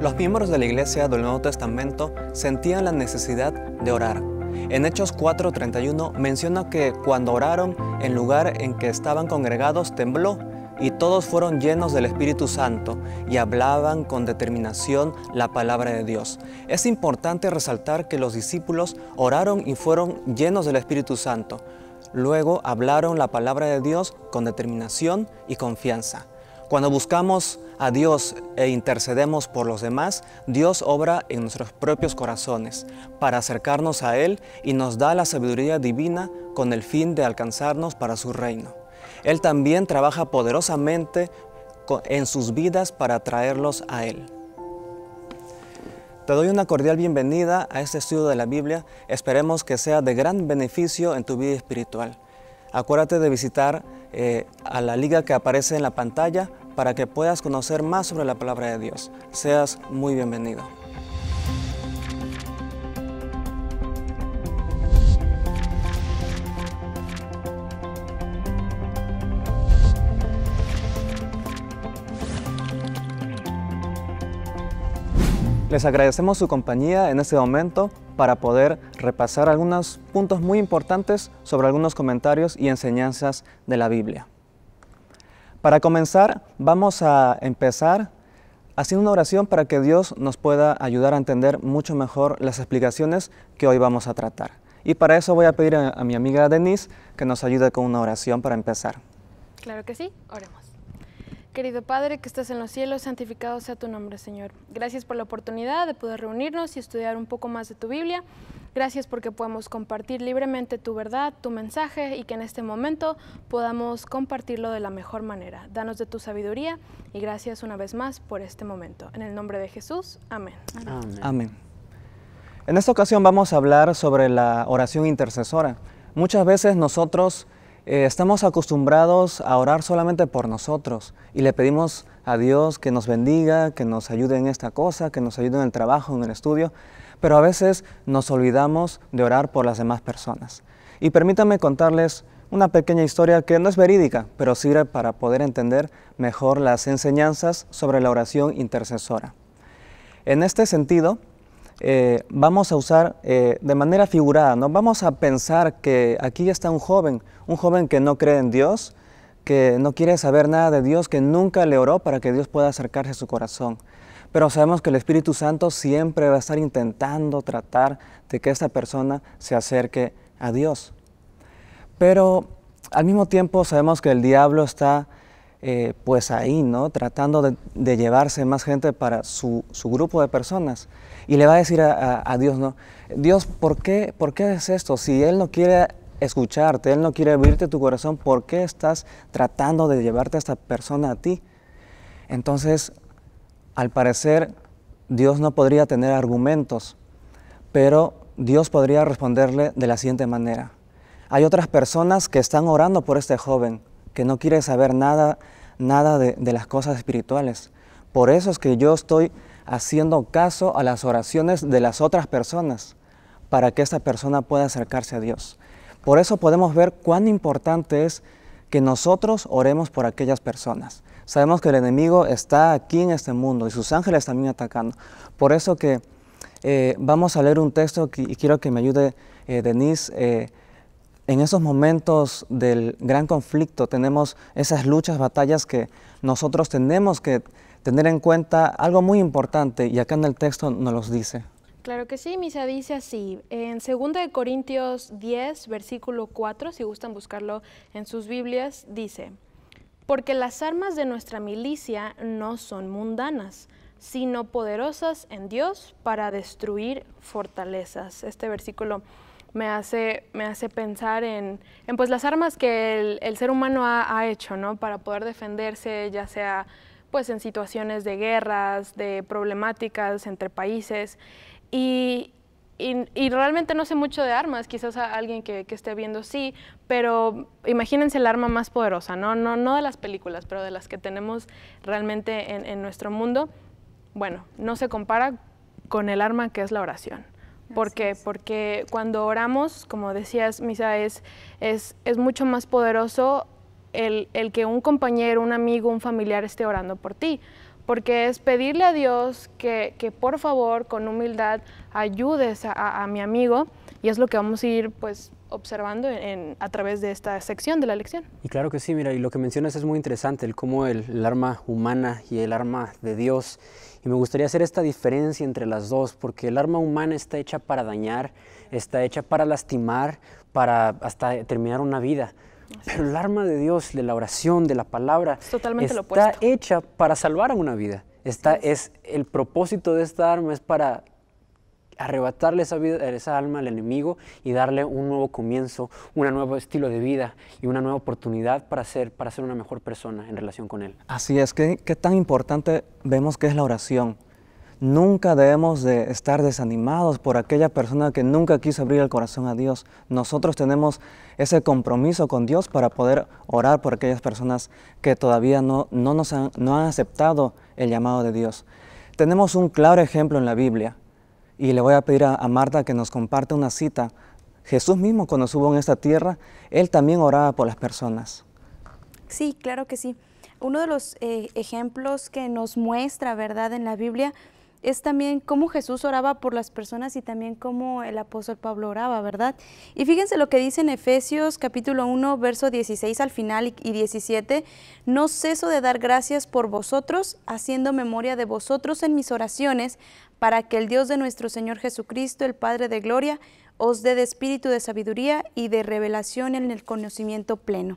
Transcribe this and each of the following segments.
Los miembros de la iglesia del Nuevo Testamento sentían la necesidad de orar. En Hechos 4:31 menciona que cuando oraron, el lugar en que estaban congregados tembló y todos fueron llenos del Espíritu Santo y hablaban con determinación la palabra de Dios. Es importante resaltar que los discípulos oraron y fueron llenos del Espíritu Santo. Luego hablaron la palabra de Dios con determinación y confianza. Cuando buscamos a Dios e intercedemos por los demás, Dios obra en nuestros propios corazones para acercarnos a Él y nos da la sabiduría divina con el fin de alcanzarnos para su reino. Él también trabaja poderosamente en sus vidas para atraerlos a Él. Te doy una cordial bienvenida a este estudio de la Biblia. Esperemos que sea de gran beneficio en tu vida espiritual. Acuérdate de visitar eh, a la liga que aparece en la pantalla para que puedas conocer más sobre la palabra de Dios. Seas muy bienvenido. Les agradecemos su compañía en este momento para poder repasar algunos puntos muy importantes sobre algunos comentarios y enseñanzas de la Biblia. Para comenzar, vamos a empezar haciendo una oración para que Dios nos pueda ayudar a entender mucho mejor las explicaciones que hoy vamos a tratar. Y para eso voy a pedir a, mi amiga Denise que nos ayude con una oración para empezar. Claro que sí, oremos. Querido Padre que estás en los cielos, santificado sea tu nombre, Señor. Gracias por la oportunidad de poder reunirnos y estudiar un poco más de tu Biblia. Gracias porque podemos compartir libremente tu verdad, tu mensaje y que en este momento podamos compartirlo de la mejor manera. Danos de tu sabiduría y gracias una vez más por este momento. En el nombre de Jesús, amén. Amén. amén. En esta ocasión vamos a hablar sobre la oración intercesora. Muchas veces nosotros eh, estamos acostumbrados a orar solamente por nosotros y le pedimos a Dios que nos bendiga, que nos ayude en esta cosa, que nos ayude en el trabajo, en el estudio, pero a veces nos olvidamos de orar por las demás personas. Y permítanme contarles una pequeña historia que no es verídica, pero sirve para poder entender mejor las enseñanzas sobre la oración intercesora. En este sentido, eh, vamos a usar eh, de manera figurada, ¿no? Vamos a pensar que aquí está un joven, un joven que no cree en Dios, que no quiere saber nada de Dios, que nunca le oró para que Dios pueda acercarse a su corazón. Pero sabemos que el Espíritu Santo siempre va a estar intentando tratar de que esta persona se acerque a Dios. Pero al mismo tiempo sabemos que el diablo está eh, pues ahí, ¿no? Tratando de, llevarse más gente para su, grupo de personas. Y le va a decir a, Dios, ¿no? Dios, ¿por qué, ¿por qué es esto? Si Él no quiere escucharte, Él no quiere abrirte tu corazón, ¿por qué estás tratando de llevarte a esta persona a ti? Entonces, al parecer, Dios no podría tener argumentos, pero Dios podría responderle de la siguiente manera. Hay otras personas que están orando por este joven, que no quiere saber nada, nada de, las cosas espirituales. Por eso es que yo estoy haciendo caso a las oraciones de las otras personas para que esta persona pueda acercarse a Dios. Por eso podemos ver cuán importante es que nosotros oremos por aquellas personas. Sabemos que el enemigo está aquí en este mundo y sus ángeles también atacando. Por eso que eh, vamos a leer un texto y quiero que me ayude eh, Denise eh, en esos momentos del gran conflicto tenemos esas luchas, batallas que nosotros tenemos que tener en cuenta algo muy importante y acá en el texto nos los dice. Claro que sí, misa dice así, en 2 Corintios 10, versículo 4, si gustan buscarlo en sus Biblias, dice, porque las armas de nuestra milicia no son mundanas, sino poderosas en Dios para destruir fortalezas. Este versículo me hace, me hace pensar en, pues las armas que el, ser humano ha, hecho, ¿no? Para poder defenderse, ya sea pues en situaciones de guerras, de problemáticas entre países. Y, realmente no sé mucho de armas, quizás alguien que, esté viendo sí, pero imagínense el arma más poderosa, ¿no? No, no de las películas, pero de las que tenemos realmente en nuestro mundo. Bueno, no se compara con el arma que es la oración. ¿Por qué? Porque cuando oramos, como decías, Misa, es, mucho más poderoso el, que un compañero, un amigo, un familiar esté orando por ti. Porque es pedirle a Dios que, por favor, con humildad, ayudes a, mi amigo. Y es lo que vamos a ir pues, observando a través de esta sección de la lección. Y claro que sí, mira, y lo que mencionas es muy interesante, el cómo el arma humana y el arma de Dios y me gustaría hacer esta diferencia entre las dos, porque el arma humana está hecha para dañar, está hecha para lastimar, para hasta terminar una vida. Pero el arma de Dios, de la oración, de la palabra, está hecha para salvar una vida. Está, es, el propósito de esta arma es para arrebatarle esa, vida, esa alma al enemigo y darle un nuevo comienzo, un nuevo estilo de vida y una nueva oportunidad para ser, una mejor persona en relación con Él. Así es, ¿qué, qué tan importante vemos que es la oración? Nunca debemos de estar desanimados por aquella persona que nunca quiso abrir el corazón a Dios. Nosotros tenemos ese compromiso con Dios para poder orar por aquellas personas que todavía no, han, no han aceptado el llamado de Dios. Tenemos un claro ejemplo en la Biblia y le voy a pedir a, Marta que nos comparte una cita. Jesús mismo cuando estuvo en esta tierra, él también oraba por las personas. Sí, claro que sí. Uno de los eh, ejemplos que nos muestra, ¿verdad?, en la Biblia es también cómo Jesús oraba por las personas y también cómo el apóstol Pablo oraba, ¿verdad? Y fíjense lo que dice en Efesios capítulo 1, verso 16 al final y 17, no ceso de dar gracias por vosotros, haciendo memoria de vosotros en mis oraciones, para que el Dios de nuestro Señor Jesucristo, el Padre de Gloria, os dé de espíritu de sabiduría y de revelación en el conocimiento pleno.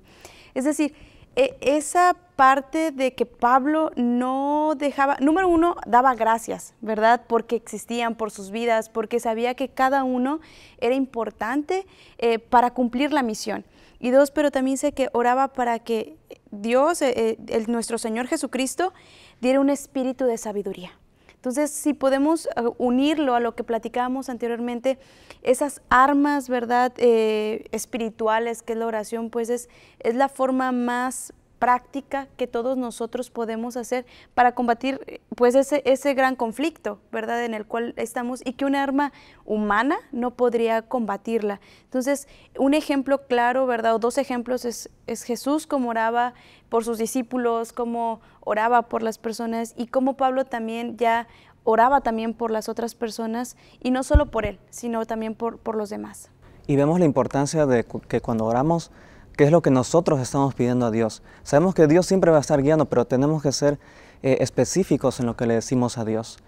Es decir, e, esa parte de que Pablo no dejaba, número uno, daba gracias, ¿verdad? Porque existían por sus vidas, porque sabía que cada uno era importante eh, para cumplir la misión. Y dos, pero también sé que oraba para que Dios, eh, eh, el, nuestro Señor Jesucristo, diera un espíritu de sabiduría. Entonces, si podemos eh, unirlo a lo que platicábamos anteriormente, esas armas, ¿verdad?, eh, espirituales, que es la oración, pues es, es la forma más práctica que todos nosotros podemos hacer para combatir pues ese, ese gran conflicto, ¿verdad? En el cual estamos y que un arma humana no podría combatirla. Entonces, un ejemplo claro, ¿verdad? O dos ejemplos es, Jesús como oraba por sus discípulos, como oraba por las personas y como Pablo también ya oraba también por las otras personas y no solo por él, sino también por, por los demás. Y vemos la importancia de que cuando oramos Qué es lo que nosotros estamos pidiendo a Dios. Sabemos que Dios siempre va a estar guiando, pero tenemos que ser eh, específicos en lo que le decimos a Dios.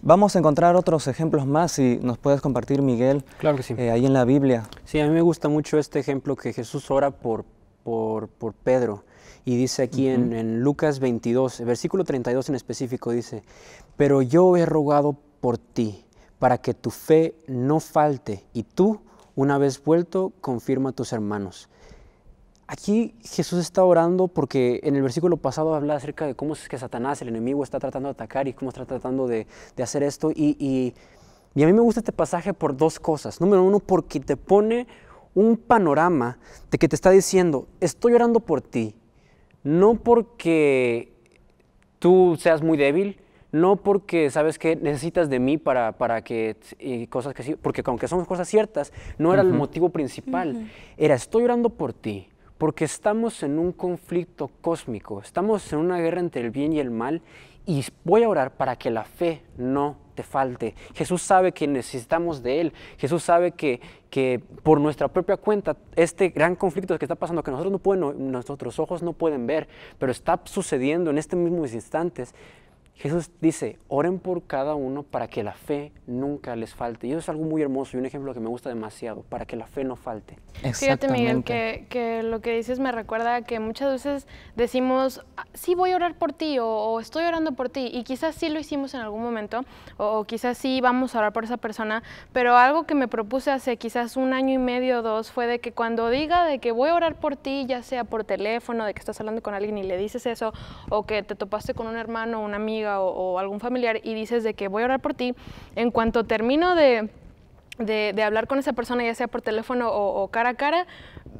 Vamos a encontrar otros ejemplos más, si nos puedes compartir, Miguel, claro que eh, ahí en la Biblia. Sí, a mí me gusta mucho este ejemplo que Jesús ora por, por, Pedro. Y dice aquí en, en Lucas 22, versículo 32 en específico, dice, pero yo he rogado por ti, para que tu fe no falte, y tú, una vez vuelto, confirma a tus hermanos. Aquí Jesús está orando porque en el versículo pasado habla acerca de cómo es que Satanás, el enemigo, está tratando de atacar y cómo está tratando de, hacer esto. Y, a mí me gusta este pasaje por dos cosas. Número uno, porque te pone un panorama de que te está diciendo, estoy orando por ti, no porque tú seas muy débil, no porque sabes que necesitas de mí para, para que cosas que sí, porque aunque son cosas ciertas, no era el motivo principal, era estoy orando por ti porque estamos en un conflicto cósmico, estamos en una guerra entre el bien y el mal y voy a orar para que la fe no te falte. Jesús sabe que necesitamos de Él. Jesús sabe que, que por nuestra propia cuenta este gran conflicto que está pasando, que nosotros no pueden, nuestros ojos no pueden ver, pero está sucediendo en estos mismos instantes, Jesús dice, oren por cada uno para que la fe nunca les falte. Y eso es algo muy hermoso y un ejemplo que me gusta demasiado, para que la fe no falte. Fíjate Miguel, que, lo que dices me recuerda que muchas veces decimos, ah, sí voy a orar por ti o, estoy orando por ti. Y quizás sí lo hicimos en algún momento o, quizás sí vamos a orar por esa persona. Pero algo que me propuse hace quizás un año y medio o dos fue de que cuando diga de que voy a orar por ti, ya sea por teléfono, de que estás hablando con alguien y le dices eso, o que te topaste con un hermano o un amigo, o, algún familiar y dices de que voy a orar por ti, en cuanto termino de, hablar con esa persona, ya sea por teléfono o, cara a cara,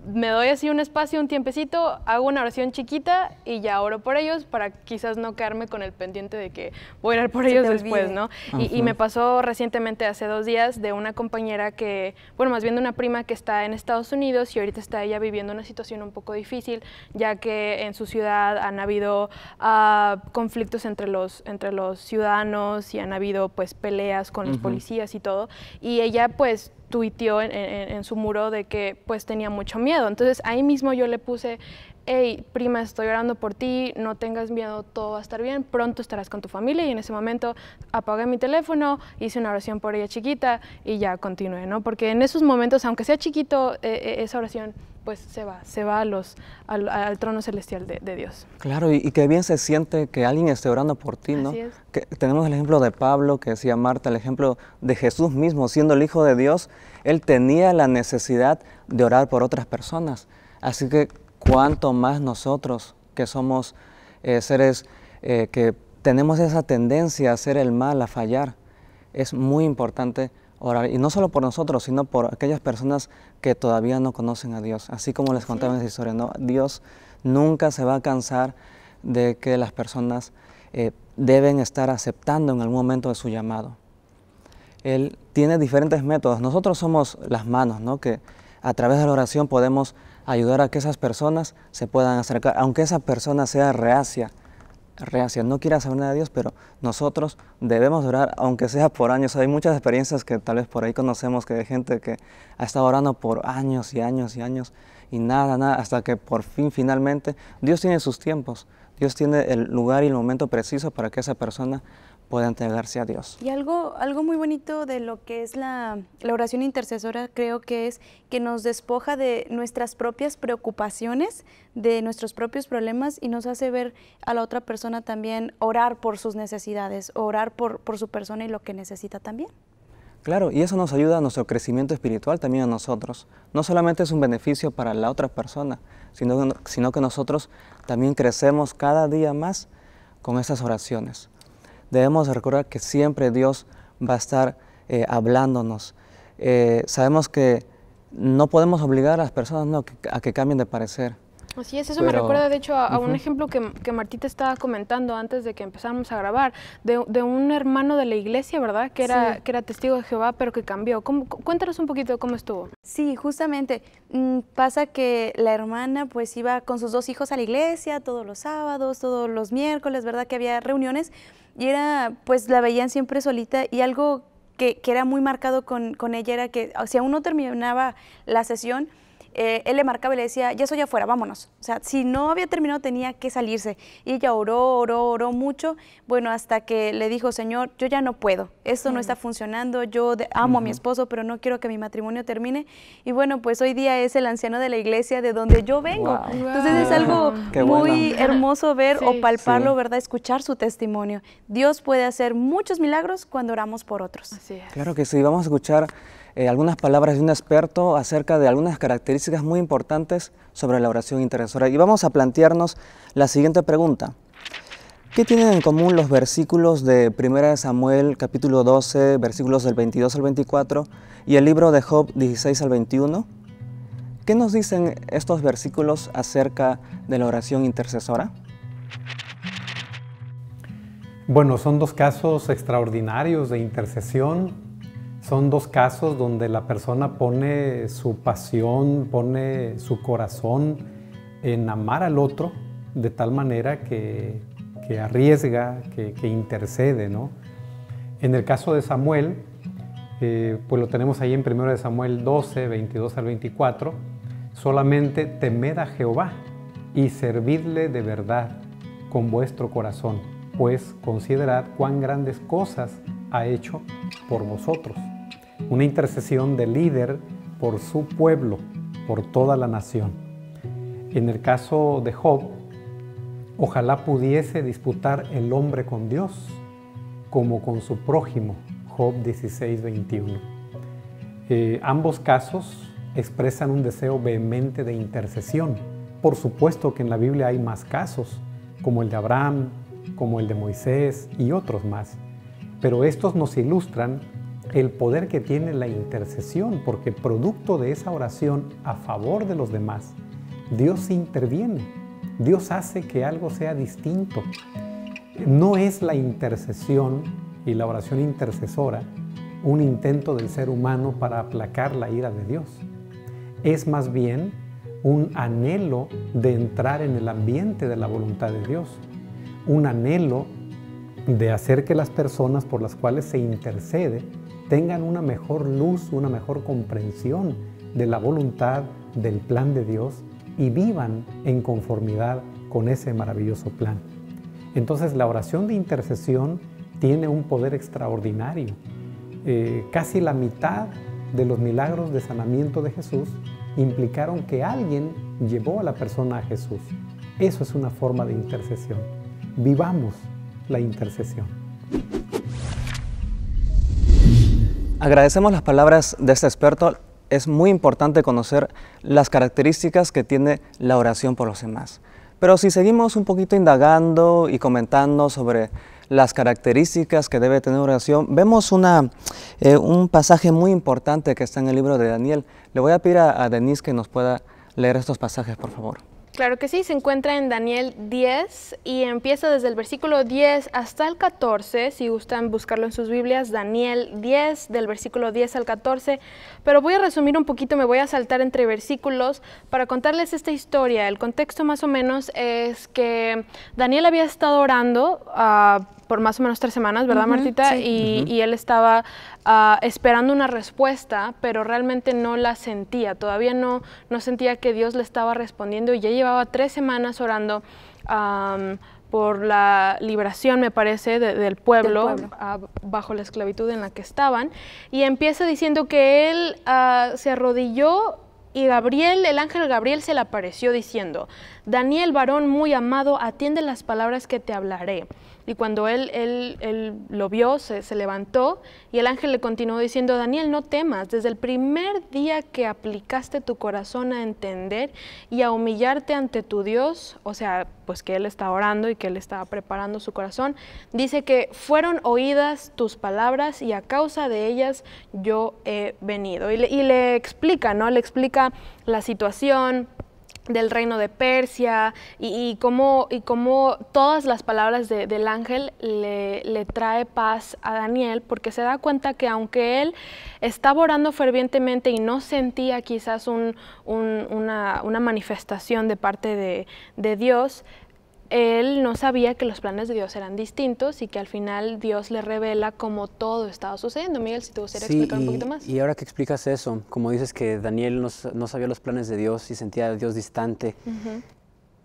me doy así un espacio, un tiempecito, hago una oración chiquita y ya oro por ellos para quizás no quedarme con el pendiente de que voy a orar por ellos después, ¿no? Y, me pasó recientemente, hace dos días, de una compañera que, bueno, más bien de una prima que está en Estados Unidos y ahorita está ella viviendo una situación un poco difícil, ya que en su ciudad han habido ah, conflictos entre los, entre los ciudadanos y han habido pues peleas con los policías y todo. Y ella pues tuiteó en, su muro de que pues tenía mucho miedo. Entonces ahí mismo yo le puse, hey, prima, estoy orando por ti, no tengas miedo, todo va a estar bien, pronto estarás con tu familia. Y en ese momento apagué mi teléfono, hice una oración por ella chiquita y ya continué, ¿no? Porque en esos momentos, aunque sea chiquito, eh, eh, esa oración pues se va, se va los, al, trono celestial de, Dios. Claro, y, y, qué bien se siente que alguien esté orando por ti, ¿no? Que, tenemos el ejemplo de Pablo, que decía Marta, el ejemplo de Jesús mismo, siendo el Hijo de Dios, él tenía la necesidad de orar por otras personas. Así que cuanto más nosotros que somos eh, seres eh, que tenemos esa tendencia a hacer el mal, a fallar, es muy importante orar. Y no solo por nosotros, sino por aquellas personas que todavía no conocen a Dios. Así como les contaba en esa historia, Dios nunca se va a cansar de que las personas eh, deben estar aceptando en algún momento de su llamado. Él tiene diferentes métodos. Nosotros somos las manos, Que a través de la oración podemos ayudar a que esas personas se puedan acercar, aunque esa persona sea reacia reacia, no quiere saber nada de Dios, pero nosotros debemos orar, aunque sea por años. Hay muchas experiencias que tal vez por ahí conocemos, que hay gente que ha estado orando por años y años y años y nada, nada, hasta que por fin, finalmente, Dios tiene sus tiempos, Dios tiene el lugar y el momento preciso para que esa persona pueda entregarse a Dios. Y algo, algo muy bonito de lo que es la, oración intercesora creo que es que nos despoja de nuestras propias preocupaciones, de nuestros propios problemas y nos hace ver a la otra persona también orar por sus necesidades, orar por, su persona y lo que necesita también. Claro, y eso nos ayuda a nuestro crecimiento espiritual también a nosotros. No solamente es un beneficio para la otra persona, sino, sino que nosotros también crecemos cada día más con esas oraciones debemos recordar que siempre Dios va a estar eh, hablándonos. Eh, sabemos que no podemos obligar a las personas a que cambien de parecer. Así es, eso me recuerda de hecho a, un ejemplo que, que Martita estaba comentando antes de que empezáramos a grabar, de, un hermano de la iglesia, ¿verdad? Que era, que era testigo de Jehová, pero que cambió. cuéntanos un poquito cómo estuvo. Sí, justamente mm, pasa que la hermana pues iba con sus dos hijos a la iglesia todos los sábados, todos los miércoles, ¿verdad? Que había reuniones y era, pues la veían siempre solita y algo que, que era muy marcado con, con, ella era que o si sea, aún no terminaba la sesión, eh, él le marcaba y le decía, ya soy afuera, vámonos. O sea, si no había terminado tenía que salirse. Y ella oró, oró, oró mucho, bueno, hasta que le dijo, Señor, yo ya no puedo, esto no está funcionando, yo amo a mi esposo, pero no quiero que mi matrimonio termine. Y bueno, pues hoy día es el anciano de la iglesia de donde yo vengo. Entonces es algo muy hermoso ver o palparlo, ¿verdad? Escuchar su testimonio. Dios puede hacer muchos milagros cuando oramos por otros. Así es. Claro que sí, vamos a escuchar eh, algunas palabras de un experto acerca de algunas características muy importantes sobre la oración intercesora. Y vamos a plantearnos la siguiente pregunta. ¿Qué tienen en común los versículos de 1 Samuel capítulo 12, versículos del 22 al 24 y el libro de Job 16 al 21? ¿Qué nos dicen estos versículos acerca de la oración intercesora? Bueno, son dos casos extraordinarios de intercesión son dos casos donde la persona pone su pasión, pone su corazón en amar al otro de tal manera que, arriesga, que, intercede. En el caso de Samuel, eh, pues lo tenemos ahí en 1 Samuel 12, 22 al 24, solamente temed a Jehová y servidle de verdad con vuestro corazón, pues considerad cuán grandes cosas ha hecho por vosotros una intercesión de líder por su pueblo, por toda la nación. En el caso de Job, ojalá pudiese disputar el hombre con Dios como con su prójimo, Job 16, 21. Eh, ambos casos expresan un deseo vehemente de intercesión. Por supuesto que en la Biblia hay más casos, como el de Abraham, como el de Moisés y otros más, pero estos nos ilustran el poder que tiene la intercesión, porque producto de esa oración a favor de los demás, Dios interviene, Dios hace que algo sea distinto. No es la intercesión y la oración intercesora un intento del ser humano para aplacar la ira de Dios. Es más bien un anhelo de entrar en el ambiente de la voluntad de Dios, un anhelo de hacer que las personas por las cuales se intercede tengan una mejor luz, una mejor comprensión de la voluntad, del plan de Dios y vivan en conformidad con ese maravilloso plan. Entonces la oración de intercesión tiene un poder extraordinario. Eh, casi la mitad de los milagros de sanamiento de Jesús implicaron que alguien llevó a la persona a Jesús. Eso es una forma de intercesión. Vivamos la intercesión. Agradecemos las palabras de este experto. Es muy importante conocer las características que tiene la oración por los demás. Pero si seguimos un poquito indagando y comentando sobre las características que debe tener oración, vemos eh, un pasaje muy importante que está en el libro de Daniel. Le voy a pedir a, a Denise que nos pueda leer estos pasajes, por favor. Claro que sí, se encuentra en Daniel 10 y empieza desde el versículo 10 hasta el 14, si gustan buscarlo en sus Biblias, Daniel 10 del versículo 10 al 14, pero voy a resumir un poquito, me voy a saltar entre versículos para contarles esta historia. El contexto más o menos es que Daniel había estado orando a... Ah, por más o menos tres semanas, ¿verdad, Martita? Y, él estaba ah, esperando una respuesta, pero realmente no la sentía. Todavía no, no sentía que Dios le estaba respondiendo y ya llevaba tres semanas orando. por la liberación, me parece, del pueblo, ah, bajo la esclavitud en la que estaban. Y empieza diciendo que él ah, se arrodilló y Gabriel, el ángel Gabriel se le apareció diciendo, Daniel, varón muy amado, atiende las palabras que te hablaré. Y cuando él, lo vio, se, levantó y el ángel le continuó diciendo, Daniel, no temas, desde el primer día que aplicaste tu corazón a entender y a humillarte ante tu Dios, o sea, pues que él está orando y que él estaba preparando su corazón, dice que fueron oídas tus palabras y a causa de ellas yo he venido. Y le, y le explica, ¿no? Le explica la situación del reino de Persia y, y, cómo, todas las palabras del ángel le, trae paz a Daniel porque se da cuenta que aunque él estaba orando fervientemente y no sentía quizás una, manifestación de parte de Dios, él no sabía que los planes de Dios eran distintos y que al final Dios le revela cómo todo estaba sucediendo. Miguel, si te gustaría explicar un poquito más. Y ahora que explicas eso, como dices que Daniel no, sabía los planes de Dios y sentía a Dios distante.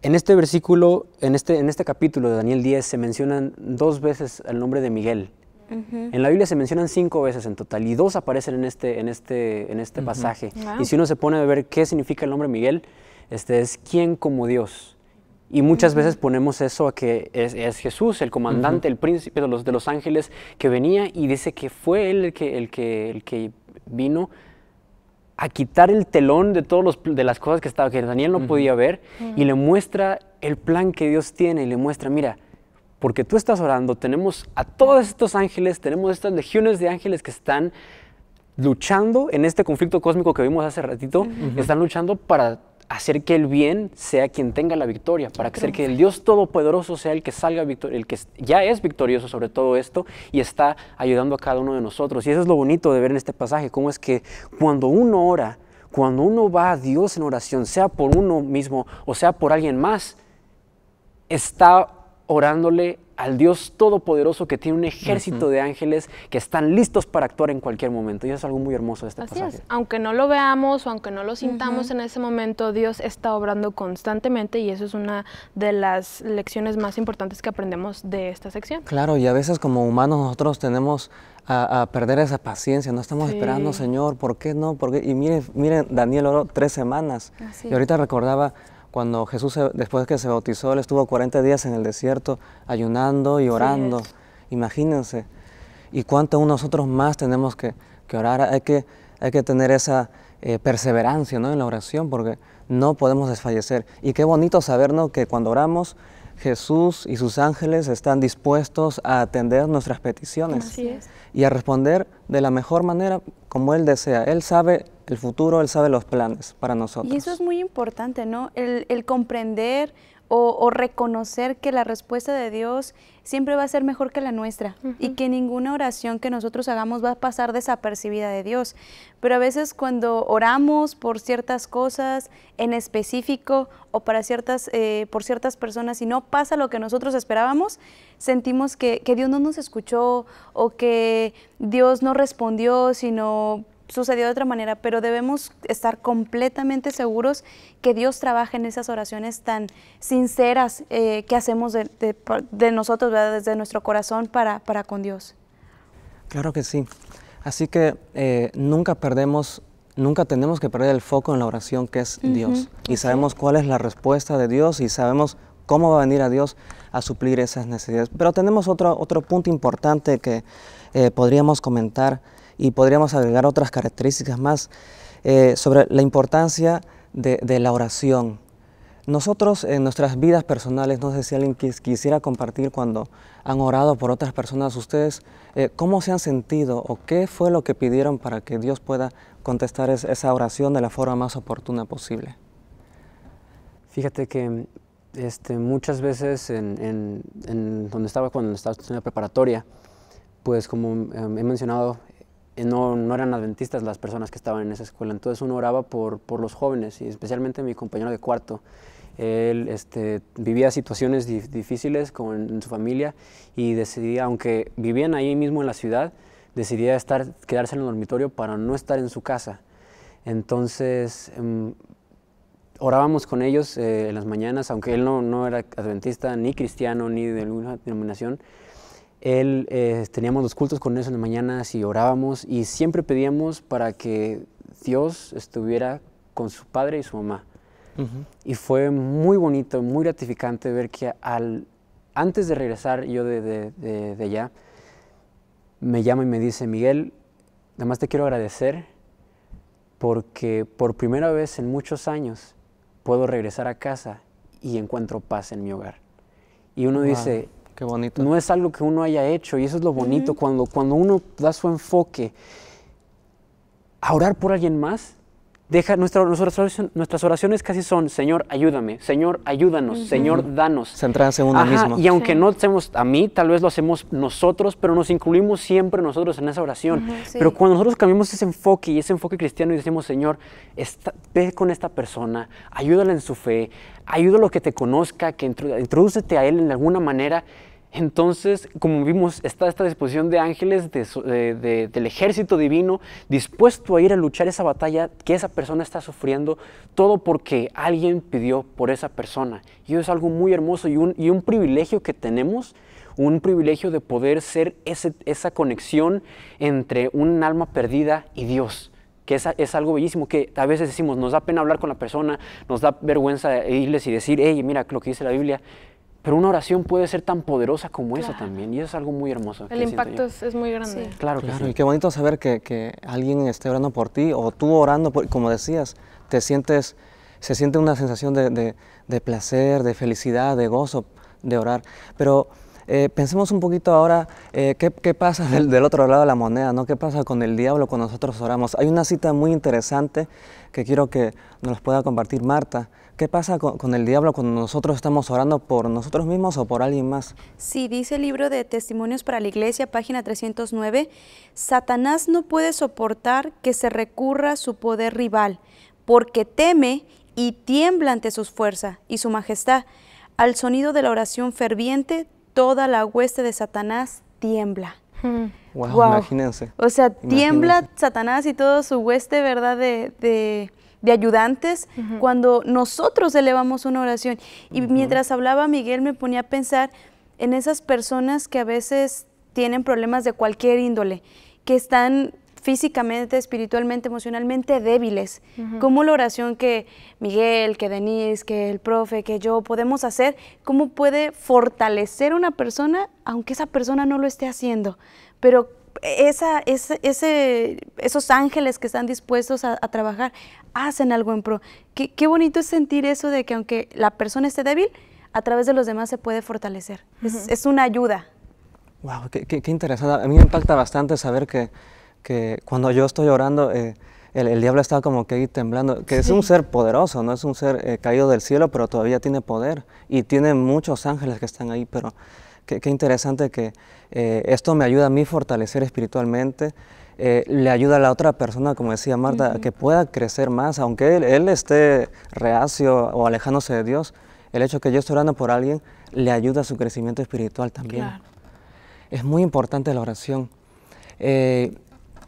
En este versículo, en este, en este capítulo de Daniel 10, se mencionan dos veces el nombre de Miguel. En la Biblia se mencionan cinco veces en total y dos aparecen en este, en este, en este pasaje. Y si uno se pone a ver qué significa el nombre Miguel, este es quién como Dios. Y muchas veces ponemos eso a que es, Jesús, el comandante, el príncipe de los, de los ángeles, que venía y dice que fue él el que, el que, el que vino a quitar el telón de todas las cosas que estaba que Daniel no podía ver y le muestra el plan que Dios tiene y le muestra, mira, porque tú estás orando, tenemos a todos estos ángeles, tenemos estas legiones de ángeles que están luchando en este conflicto cósmico que vimos hace ratito, están luchando para hacer que el bien sea quien tenga la victoria, para hacer que el Dios Todopoderoso sea el que salga victorioso, el que ya es victorioso sobre todo esto y está ayudando a cada uno de nosotros. Y eso es lo bonito de ver en este pasaje, cómo es que cuando uno ora, cuando uno va a Dios en oración, sea por uno mismo o sea por alguien más, está orándole al Dios Todopoderoso que tiene un ejército de ángeles que están listos para actuar en cualquier momento. Y eso es algo muy hermoso de este Así Es. Aunque no lo veamos o aunque no lo sintamos en ese momento, Dios está obrando constantemente y eso es una de las lecciones más importantes que aprendemos de esta sección. Claro, y a veces como humanos nosotros tenemos a, perder esa paciencia. No estamos esperando, Señor, ¿por qué no? Y miren, miren, Daniel oró tres semanas. Y ahorita recordaba cuando Jesús, después que se bautizó, él estuvo 40 días en el desierto ayunando y orando. Imagínense. Y cuánto nosotros más tenemos que, orar. Hay que, hay que tener esa eh, perseverancia en la oración porque no podemos desfallecer. Y qué bonito saber que cuando oramos Jesús y sus ángeles están dispuestos a atender nuestras peticiones y a responder de la mejor manera como Él desea. Él sabe el futuro, Él sabe los planes para nosotros. Y eso es muy importante, ¿no? El, el comprender o, reconocer que la respuesta de Dios siempre va a ser mejor que la nuestra y que ninguna oración que nosotros hagamos va a pasar desapercibida de Dios. Pero a veces cuando oramos por ciertas cosas en específico o para ciertas, eh, por ciertas personas y no pasa lo que nosotros esperábamos, sentimos que, que Dios no nos escuchó o que Dios no respondió, sino sucedió de otra manera, pero debemos estar completamente seguros que Dios trabaja en esas oraciones tan sinceras eh, que hacemos de, nosotros, desde nuestro corazón para, para con Dios. Claro que sí. Así que eh, nunca perdemos, nunca tenemos que perder el foco en la oración que es Dios. Y sabemos cuál es la respuesta de Dios y sabemos cómo va a venir a Dios a suplir esas necesidades. Pero tenemos otro, otro punto importante que eh, podríamos comentar y podríamos agregar otras características más eh, sobre la importancia de, la oración. Nosotros en nuestras vidas personales, no sé si alguien quisiera compartir cuando han orado por otras personas, ustedes, eh, ¿cómo se han sentido o qué fue lo que pidieron para que Dios pueda contestar esa oración de la forma más oportuna posible? Fíjate que este, muchas veces en, donde estaba cuando estaba en la preparatoria, pues como em, he mencionado, eh, no, eran adventistas las personas que estaban en esa escuela, entonces uno oraba por, los jóvenes y especialmente mi compañero de cuarto. Él este, vivía situaciones difíciles con, en su familia y decidía, aunque vivían ahí mismo en la ciudad, decidía estar, quedarse en el dormitorio para no estar en su casa. Entonces em, orábamos con ellos eh, en las mañanas, aunque él no, no era adventista, ni cristiano, ni de ninguna denominación. Él, eh, teníamos los cultos con eso en las mañanas y orábamos y siempre pedíamos para que Dios estuviera con su padre y su mamá. Y fue muy bonito, muy gratificante ver que al, antes de regresar yo de, de, allá, me llama y me dice, Miguel, además te quiero agradecer porque por primera vez en muchos años puedo regresar a casa y encuentro paz en mi hogar. Y uno dice, Qué bonito. No es algo que uno haya hecho y eso es lo bonito, cuando, cuando uno da su enfoque a orar por alguien más Deja, nuestras, oraciones, nuestras oraciones casi son, Señor, ayúdame, Señor, ayúdanos, Señor, danos. en uno mismo. Y aunque no hacemos a mí, tal vez lo hacemos nosotros, pero nos incluimos siempre nosotros en esa oración. Pero cuando nosotros cambiamos ese enfoque y ese enfoque cristiano y decimos, Señor, ve con esta persona, ayúdala en su fe, ayúdalo que te conozca, que introdúcete a él en alguna manera, entonces, como vimos, está esta disposición de ángeles del ejército divino dispuesto a ir a luchar esa batalla que esa persona está sufriendo, todo porque alguien pidió por esa persona. Y eso es algo muy hermoso y un, privilegio que tenemos, un privilegio de poder ser esa conexión entre un alma perdida y Dios que es, es, algo bellísimo, que a veces decimos, nos da pena hablar con la persona, nos da vergüenza irles y decir, hey, mira lo que dice la Biblia, pero una oración puede ser tan poderosa como esa también, y es algo muy hermoso. El impacto es, muy grande. Claro, claro Y qué bonito saber que, alguien esté orando por ti, o tú orando, como decías, te sientes, se siente una sensación de, placer, de felicidad, de gozo de orar. Pero eh, pensemos un poquito ahora, eh, ¿qué, pasa del, otro lado de la moneda? ¿no? ¿Qué pasa con el diablo cuando nosotros oramos? Hay una cita muy interesante que quiero que nos pueda compartir Marta, ¿Qué pasa con, el diablo cuando nosotros estamos orando por nosotros mismos o por alguien más? Sí, dice el libro de Testimonios para la Iglesia, página 309, Satanás no puede soportar que se recurra a su poder rival, porque teme y tiembla ante su fuerza y su majestad. Al sonido de la oración ferviente, toda la hueste de Satanás tiembla. Wow, hmm. imagínense. O sea, tiembla Satanás y todo su hueste, ¿verdad? de de ayudantes, cuando nosotros elevamos una oración. Y mientras hablaba Miguel me ponía a pensar en esas personas que a veces tienen problemas de cualquier índole, que están físicamente, espiritualmente, emocionalmente débiles. ¿Cómo la oración que Miguel, que Denise, que el profe, que yo podemos hacer, cómo puede fortalecer a una persona aunque esa persona no lo esté haciendo? Pero esa, ese, esos ángeles que están dispuestos a, trabajar hacen algo en pro. Qué, qué, bonito es sentir eso de que aunque la persona esté débil, a través de los demás se puede fortalecer. es, es, una ayuda. Wow, qué, qué, interesante. A mí me impacta bastante saber que, que cuando yo estoy orando, eh, el, el, diablo está como que ahí temblando, que es un ser poderoso, no es un ser eh, caído del cielo, pero todavía tiene poder y tiene muchos ángeles que están ahí, pero Qué, interesante que eh, esto me ayuda a mí fortalecer espiritualmente, eh, le ayuda a la otra persona, como decía Marta, que pueda crecer más, aunque él, esté reacio o alejándose de Dios, el hecho que yo esté orando por alguien le ayuda a su crecimiento espiritual también. Es muy importante la oración. Eh,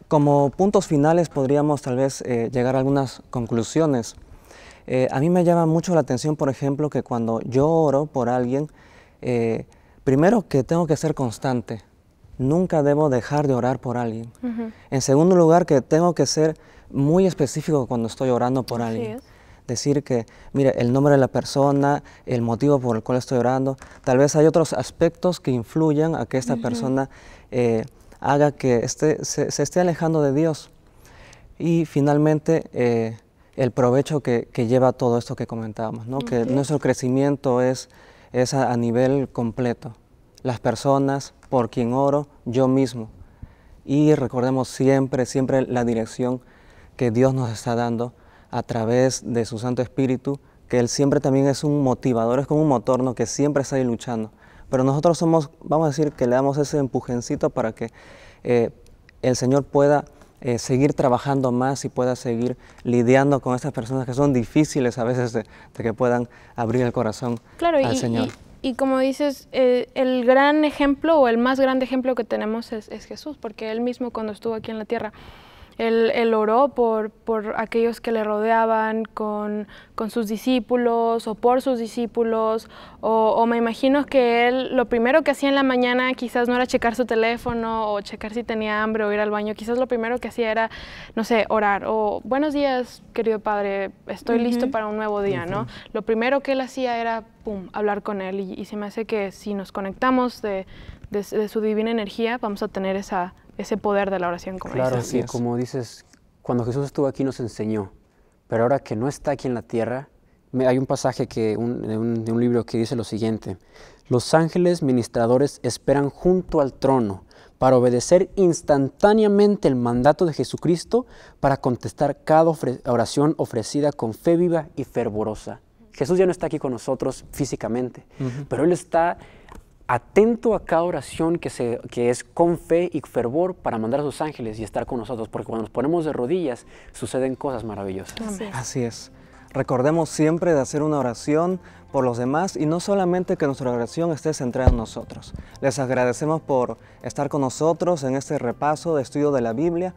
como puntos finales podríamos tal vez llegar a algunas conclusiones. a mí me llama mucho la atención, por ejemplo, que cuando yo oro por alguien, Primero que tengo que ser constante. Nunca debo dejar de orar por alguien. En segundo lugar, que tengo que ser muy específico cuando estoy orando por alguien. Decir que, mire, el nombre de la persona, el motivo por el cual estoy orando. Tal vez hay otros aspectos que influyan a que esta persona eh, haga que esté, se, esté alejando de Dios. Y finalmente, eh, el provecho que, lleva todo esto que comentábamos, ¿no? que nuestro crecimiento es es a, nivel completo. Las personas por quien oro, yo mismo. Y recordemos siempre, siempre la dirección que Dios nos está dando a través de su Santo Espíritu, que Él siempre también es un motivador, es como un motor ¿no? que siempre está ahí luchando. Pero nosotros somos, vamos a decir, que le damos ese empujencito para que eh, el Señor pueda eh, seguir trabajando más y pueda seguir lidiando con estas personas que son difíciles a veces de, que puedan abrir el corazón claro, al Señor. Y, como dices, eh, el gran ejemplo o el más grande ejemplo que tenemos es Jesús, porque Él mismo cuando estuvo aquí en la tierra, él, oró por, por, aquellos que le rodeaban, con, sus discípulos o por sus discípulos, o, me imagino que él lo primero que hacía en la mañana quizás no era checar su teléfono o checar si tenía hambre o ir al baño, quizás lo primero que hacía era, no sé, orar o buenos días, querido padre, estoy listo para un nuevo día, ¿no? Lo primero que él hacía era, pum, hablar con él y, se me hace que si nos conectamos de su divina energía, vamos a tener esa ese poder de la oración, como claro, sí, como dices, cuando Jesús estuvo aquí nos enseñó, pero ahora que no está aquí en la tierra, hay un pasaje que, de, un, libro que dice lo siguiente, los ángeles ministradores esperan junto al trono para obedecer instantáneamente el mandato de Jesucristo para contestar cada oración ofrecida con fe viva y fervorosa. Jesús ya no está aquí con nosotros físicamente, pero Él está atento a cada oración que, se, que es con fe y fervor para mandar a sus ángeles y estar con nosotros, porque cuando nos ponemos de rodillas suceden cosas maravillosas. Así es. Recordemos siempre de hacer una oración por los demás y no solamente que nuestra oración esté centrada en nosotros. Les agradecemos por estar con nosotros en este repaso de estudio de la Biblia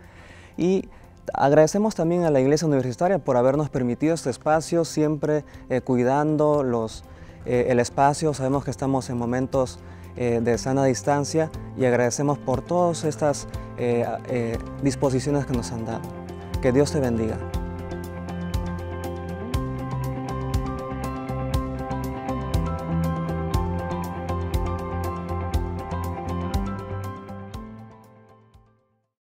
y Agradecemos también a la Iglesia Universitaria por habernos permitido este espacio, siempre eh, cuidando los, eh, el espacio, sabemos que estamos en momentos eh, de sana distancia y agradecemos por todas estas eh, disposiciones que nos han dado. Que Dios te bendiga.